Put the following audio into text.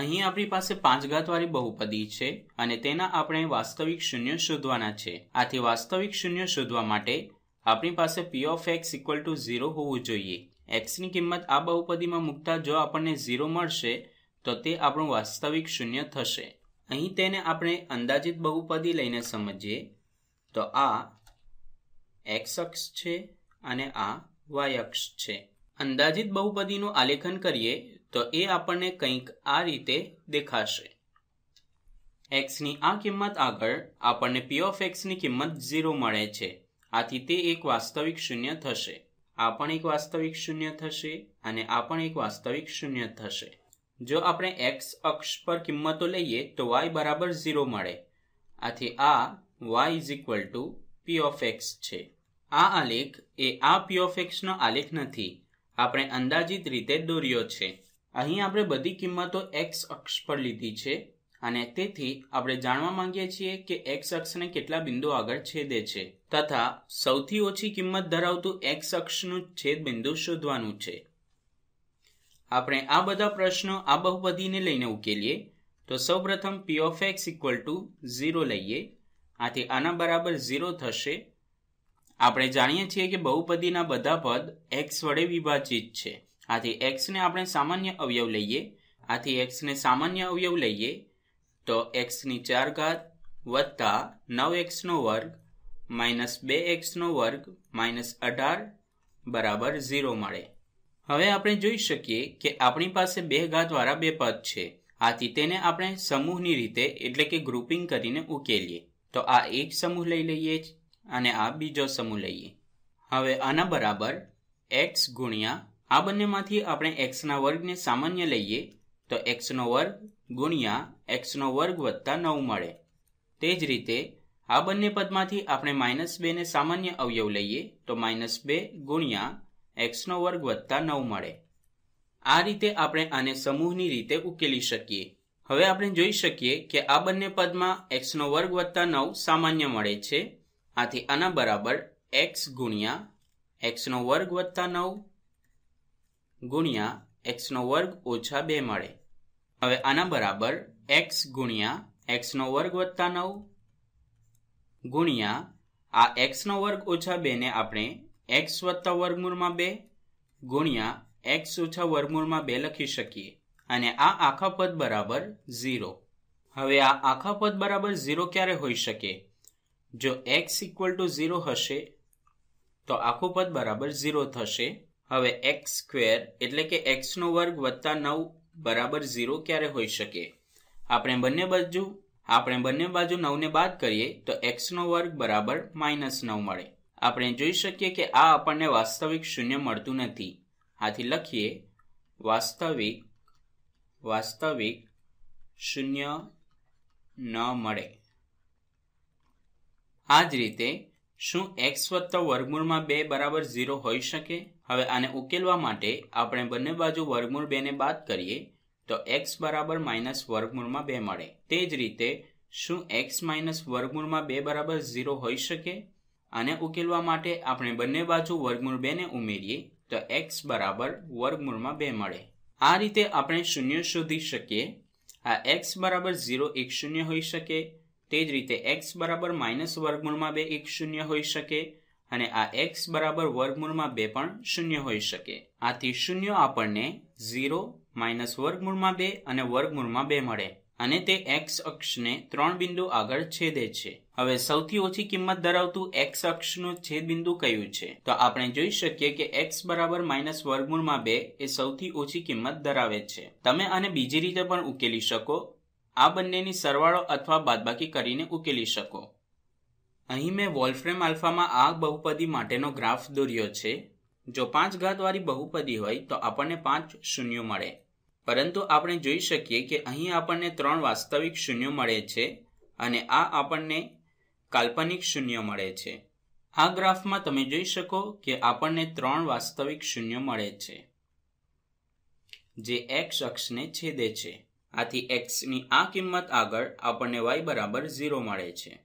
અહીં આપણી પાસે પાંચ ઘાતવાળી બહુપદી છે અને તેના આપણે વાસ્તવિક શૂન્ય શોધવાના છે આથી વાસ્તવિક શૂન્ય શોધવા માટે આપણી પાસે P of X equal to zero હોવું જોઈએ એક્સની કિંમત આ બહુપદીમાં મૂકતા જો આપણને ઝીરો મળશે તો તે આપણું વાસ્તવિક શૂન્ય થશે અહીં તેને આપણે અંદાજિત બહુપદી લઈને સમજીએ તો આ એક્સ અક્ષ છે અને આ વાય અક્ષ છે અંદાજિત બહુપદીનું આલેખન કરીએ તો એ આપણને કંઈક આ રીતે દેખાશે એક્સની આ કિંમત આગળ આપણને પી ઓફ એક્સની કિંમત ઝીરો મળે છે આથી તે એક વાસ્તવિક શૂન્ય થશે આ પણ એક વાસ્તવિક શૂન્ય થશે અને આ પણ એક વાસ્તવિક શૂન્ય થશે જો આપણે એક્સ અક્ષ પર કિંમતો લઈએ તો વાય બરાબર ઝીરો મળે આથી આ Y is equal to P of X છે આ આલેખ એ આ પી ઓફ એક્સનો આલેખ નથી આપણે અંદાજિત રીતે દોર્યો છે અહીં આપણે બધી કિંમતો એક્સ અક્ષ પર લીધી છે અને તેથી આપણે જાણવા માંગીએ છીએ કે એક્સ અક્ષને કેટલા બિંદુ આગળ છેદે છે તથા સૌથી ઓછી કિંમત ધરાવતું એક્સ અક્ષનું છેદ બિંદુ શોધવાનું છે આપણે આ બધા પ્રશ્નો આ બહુપદીને લઈને ઉકેલીએ તો સૌપ્રથમ P of X equal to zero લઈએ આથી આના બરાબર ઝીરો થશે આપણે જાણીએ છીએ કે બહુપદીના બધા પદ એક્સ વડે વિભાજિત છે આથી એક્સને આપણે સામાન્ય અવયવ લઈએ આથી એક્સને સામાન્ય અવયવ લઈએ તો એક્સની ચાર ઘાત વત્તા નવ એક્સનો વર્ગ માઇનસ બે એક્સનો વર્ગ માઇનસ અઢાર બરાબર ઝીરો મળે હવે આપણે જોઈ શકીએ કે આપણી પાસે બે ઘાતવાળા બે પદ છે આથી તેને આપણે સમૂહની રીતે એટલે કે ગ્રુપિંગ કરીને ઉકેલીએ તો આ એક સમૂહ લઈ લઈએ અને આ બીજો સમૂહ લઈએ હવે આના બરાબર એક્સ ગુણ્યા આ બંનેમાંથી આપણે એક્સના વર્ગને સામાન્ય લઈએ તો એક્સનો વર્ગ ગુણ્યા એક્સનો વર્ગ વત્તા નવ મળે તે જ રીતે આ બંને પદમાંથી આપણે માઇનસ બેને સામાન્ય અવયવ લઈએ તો માઇનસ બે ગુણ્યા એક્સનો વર્ગ વત્તા નવ મળે આ રીતે આપણે આને સમૂહની રીતે ઉકેલી શકીએ હવે આપણે જોઈ શકીએ કે આ બંને પદમાં એક્સનો વર્ગ વત્તા નવ સામાન્ય મળે છે આથી આના બરાબર એક્સ ગુણ્યા એક્સનો વર્ગ વત્તા નવ ગુણ્યા એક્સનો વર્ગ ઓછા બે મળે હવે આના બરાબર એક્સ ગુણ્યા એક્સનો વર્ગ વત્તા નવ ગુણ્યા આ એક્સનો વર્ગ ઓછા બેને આપણે એક્સ વત્તા વર્ગમૂળમાં બે ગુણ્યા એક્સ ઓછા વર્ગમૂળમાં બે લખી શકીએ અને આ આખા પદ બરાબર ઝીરો હવે આ આખા પદ બરાબર ઝીરો ક્યારે હોઈ શકે જો એક્સ ઇક્વલ ટુ ઝીરો હશે તો આખું પદ બરાબર ઝીરો થશે હવે એક્સ સ્ક્વેર એટલે કે એક્સનો વર્ગ વત્તા નવ બરાબર ઝીરો ક્યારે હોઈ શકે આપણે બંને બાજુ આપણે બંને બાજુ નવને બાદ કરીએ તો એક્સનો વર્ગ બરાબર માઇનસ નવ મળે આપણે જોઈ શકીએ કે આ આપણને વાસ્તવિક શૂન્ય મળતું નથી આથી લખીએ વાસ્તવિક વાસ્તવિક શૂન્ય ન મળે આ જ રીતે શું એક્સ વત્તા વર્ગમૂળમાં બે બરાબર ઝીરો હોઈ શકે હવે આને ઉકેલવા માટે આપણે બંને બાજુ વર્ગમૂળ બેને બાદ કરીએ તો એક્સ બરાબર માઇનસ વર્ગમૂળમાં બે મળે તે જ રીતે શું એક્સ માઇનસ વર્ગમૂળમાં બે બરાબર ઝીરો હોઈ શકે આને ઉકેલવા માટે આપણે બંને બાજુ વર્ગમૂળ બેને ઉમેરીએ તો એક્સ બરાબર વર્ગમૂળમાં બે મળે આ રીતે આપણે શૂન્ય શોધી શકીએ આ એક્સ બરાબર ઝીરો એક શૂન્ય હોઈ શકે તે જ રીતે એક્સ બરાબર માઇનસ વર્ગમૂળમાં બે એક શૂન્ય હોઈ શકે અને આ એક્સ બરાબર વર્ગમૂળમાં બે પણ શૂન્ય હોઈ શકે આથી શૂન્ય આપણને ઝીરો માઇનસ વર્ગમૂળમાં બે અને વર્ગમૂળમાં બે મળે અને તે એક્સ અક્ષને ત્રણ બિંદુ આગળ છેદે છે હવે સૌથી ઓછી કિંમત ધરાવતું એક્સ અક્ષનું છેદ બિંદુ કયું છે તો આપણે જોઈ શકીએ કે એક્સ બરાબર માઇનસ વર્ગમૂળમાં બે એ સૌથી ઓછી કિંમત ધરાવે છે તમે આને બીજી રીતે પણ ઉકેલી શકો આ બંનેની સરવાળો અથવા બાદબાકી કરીને ઉકેલી શકો અહીં મેં વોલ્ફ્રેમ આલ્ફામાં આ બહુપદી માટેનો ગ્રાફ દોર્યો છે જો પાંચ ઘાતવાળી બહુપદી હોય તો આપણને પાંચ શૂન્યો મળે પરંતુ આપણે જોઈ શકીએ કે અહીં આપણને ત્રણ વાસ્તવિક શૂન્યો મળે છે અને આ આપણને કાલ્પનિક શૂન્ય મળે છે આ ગ્રાફમાં તમે જોઈ શકો કે આપણને ત્રણ વાસ્તવિક શૂન્ય મળે છે જે એક્સ અક્ષને છેદે છે આથી એક્સની આ કિંમત આગળ આપણને વાય બરાબર ઝીરો મળે છે